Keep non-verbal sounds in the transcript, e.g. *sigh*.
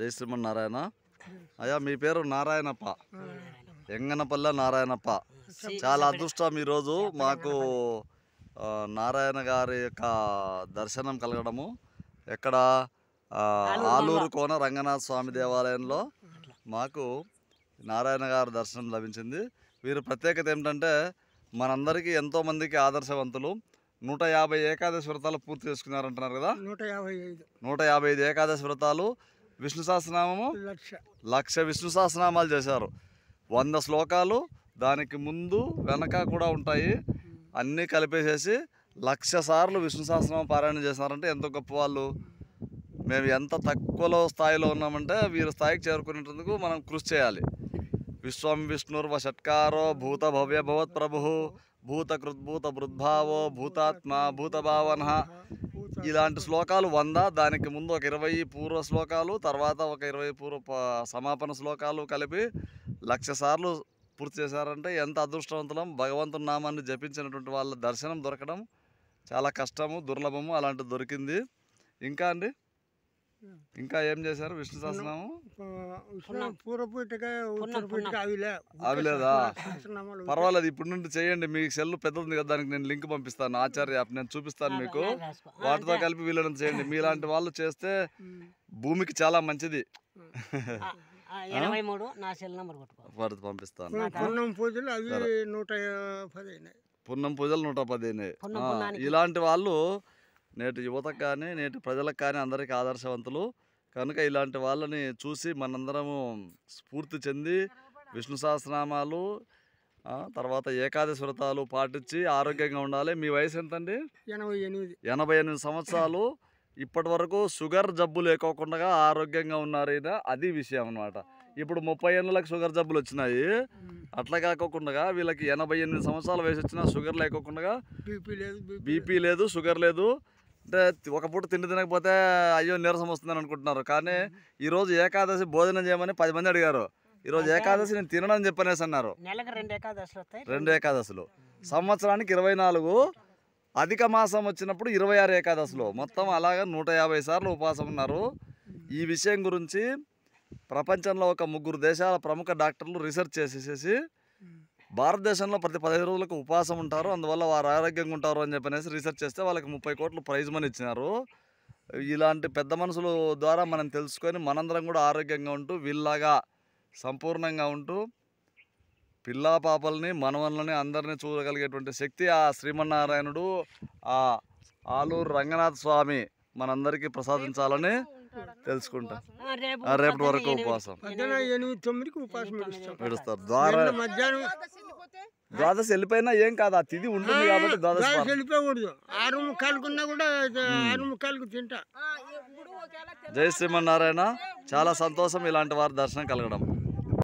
జై నారాయణ అయ్యా మీ పేరు నారాయణప్ప ఎంగనపల్లె నారాయణప్ప చాలా అదృష్టం ఈరోజు మాకు నారాయణ గారి యొక్క దర్శనం కలగడము ఎక్కడ ఆలూరు కోన రంగనాథ స్వామి దేవాలయంలో మాకు నారాయణ గారి దర్శనం లభించింది వీరి ప్రత్యేకత ఏమిటంటే మనందరికీ ఎంతోమందికి ఆదర్శవంతులు నూట యాభై ఏకాదశి వ్రతాలు పూర్తి చేసుకున్నారంటున్నారు కదా నూట యాభై ఐదు నూట యాభై ఐదు ఏకాదశి వ్రతాలు విష్ణు సహస్రనామము లక్ష లక్ష విష్ణు సహస్రనామాలు చేశారు వంద శ్లోకాలు దానికి ముందు వెనక కూడా ఉంటాయి అన్నీ కలిపేసేసి లక్ష సార్లు విష్ణు సహస్రనామం పారాయణ చేసినారంటే ఎంతో గొప్ప వాళ్ళు మేము ఎంత తక్కువలో స్థాయిలో ఉన్నామంటే వీరి స్థాయికి చేరుకునేందుకు మనం కృషి చేయాలి విశ్వం విష్ణుర్వ షట్కారో భూత భవ్య భవత్ ప్రభు భూత కృద్భూత భృద్భావో భూతాత్మ భూత భావన ఇలాంటి శ్లోకాలు వంద దానికి ముందు ఒక ఇరవై పూర్వ శ్లోకాలు తర్వాత ఒక ఇరవై పూర్వ సమాపన శ్లోకాలు కలిపి లక్ష సార్లు పూర్తి చేశారంటే ఎంత అదృష్టవంతులం భగవంతుని నామాన్ని జపించినటువంటి వాళ్ళ దర్శనం దొరకడం చాలా కష్టము దుర్లభము అలాంటి దొరికింది ఇంకా అండి ఇంకా ఏం చేశారు విష్ణు సహస్రనామం పర్వాలేదు ఇప్పుడు నుండి చేయండి మీ సెల్ పెద్దది కదా దానికి నేను లింక్ పంపిస్తాను ఆచార్య యాప్ నేను చూపిస్తాను మీకు వాటితో కలిపి వీళ్ళని చేయండి మీలాంటి వాళ్ళు చేస్తే భూమికి చాలా మంచిది *laughs* పంపిస్తాను పూర్ణం పూజలు నూట పది ఇలాంటి వాళ్ళు నేటి యువతకు కానీ నేటి ప్రజలకు కానీ అందరికీ ఆదర్శవంతులు కనుక ఇలాంటి వాళ్ళని చూసి మనందరము స్ఫూర్తి చెంది విష్ణు సహస్రనామాలు తర్వాత ఏకాదశి వ్రతాలు పాటించి ఆరోగ్యంగా ఉండాలి మీ వయసు ఎంతండి ఎనభై ఎనిమిది సంవత్సరాలు ఇప్పటి వరకు షుగర్ జబ్బు లేకోకుండా ఆరోగ్యంగా ఉన్నారు అది విషయం అనమాట ఇప్పుడు ముప్పై ఏళ్ళకి షుగర్ జబ్బులు వచ్చినాయి అట్లా కాకోకుండా వీళ్ళకి ఎనభై ఎనిమిది సంవత్సరాల వయసు వచ్చినా షుగర్ లేకోకుండా బీపీ లేదు బీపీ లేదు షుగర్ లేదు అంటే ఒక పూట తిండి తినకపోతే అయ్యో నీరసం వస్తుందని అనుకుంటున్నారు కానీ ఈరోజు ఏకాదశి భోజనం చేయమని పది మంది అడిగారు ఈరోజు ఏకాదశి నేను తినడం చెప్పనేసి అన్నారు రెండు ఏకాదశులు సంవత్సరానికి ఇరవై నాలుగు అధిక మాసం వచ్చినప్పుడు ఇరవై ఆరు ఏకాదశులు మొత్తం అలాగే నూట యాభై సార్లు ఉపవాసం ఉన్నారు ఈ విషయం గురించి ప్రపంచంలో ఒక ముగ్గురు దేశాల ప్రముఖ డాక్టర్లు రీసెర్చ్ చేసేసేసి భారతదేశంలో ప్రతి పదిహేను రోజులకు ఉపవాసం ఉంటారు అందువల్ల వారు ఆరోగ్యంగా ఉంటారు అని చెప్పనేసి రీసెర్చ్ చేస్తే వాళ్ళకి ముప్పై కోట్లు ప్రైజ్ మనీ ఇచ్చినారు ఇలాంటి పెద్ద మనుషుల ద్వారా మనం తెలుసుకొని మనందరం కూడా ఆరోగ్యంగా ఉంటూ వీళ్ళగా సంపూర్ణంగా ఉంటూ పిల్లా పాపల్ని మనవల్ని అందరినీ చూడగలిగేటువంటి శక్తి ఆ శ్రీమన్నారాయణుడు ఆ ఆలూరు రంగనాథ స్వామి మనందరికీ ప్రసాదించాలని తెలుసుకుంటా రేపటి వరకు ఉపవాసం ఎనిమిది తొమ్మిదికి ఉపవాసం విడుస్తారు ద్వారా మధ్యాహ్నం ద్వాదశ వెళ్ళిపోయినా ఏం కాదు ఆ తిది ఉంటుంది కాబట్టి ద్వాదశ వెళ్ళిపోకూడదు ఆరు ముఖాలకున్నా కూడా ఆరు ముఖాలకు తింటా జై శ్రీమన్నారాయణ చాలా సంతోషం ఇలాంటి వారి దర్శనం కలగడం